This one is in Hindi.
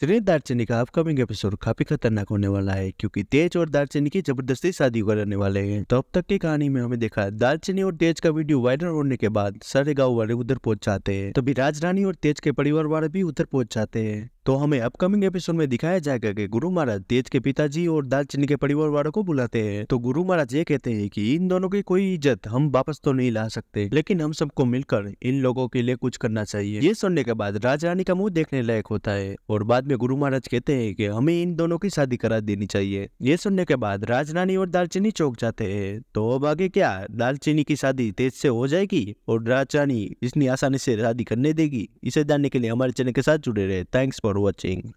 श्री दारचीनी का अपकमिंग एपिसोड काफी खतरनाक होने वाला है क्योंकि तेज और दारचिनी की जबरदस्ती शादी करने वाले हैं तो अब तक की कहानी में हमें देखा दारचीनी और तेज का वीडियो वायरल होने के बाद सारे गांव वाले उधर पहुंच जाते हैं तभी राज रानी और तेज के परिवार वाले भी उधर पहुंच जाते हैं तो हमें अपकमिंग एपिसोड में दिखाया जाएगा कि गुरु महाराज तेज के पिताजी और दालचीनी के परिवार वालों को बुलाते हैं तो गुरु महाराज ये कहते हैं कि इन दोनों की कोई इज्जत हम वापस तो नहीं ला सकते लेकिन हम सबको मिलकर इन लोगों के लिए कुछ करना चाहिए ये सुनने के बाद राज रानी का मुंह देखने लायक होता है और बाद में गुरु महाराज कहते हैं कि हमें इन दोनों की शादी करा देनी चाहिए ये सुनने के बाद राज रानी और दालचीनी चौक जाते हैं तो अब आगे क्या दालचीनी की शादी तेज से हो जाएगी और राज रानी इसने आसानी से शादी करने देगी इसे जानने के लिए हमारे चैनल के साथ जुड़े रहे थैंक्स फॉर watching.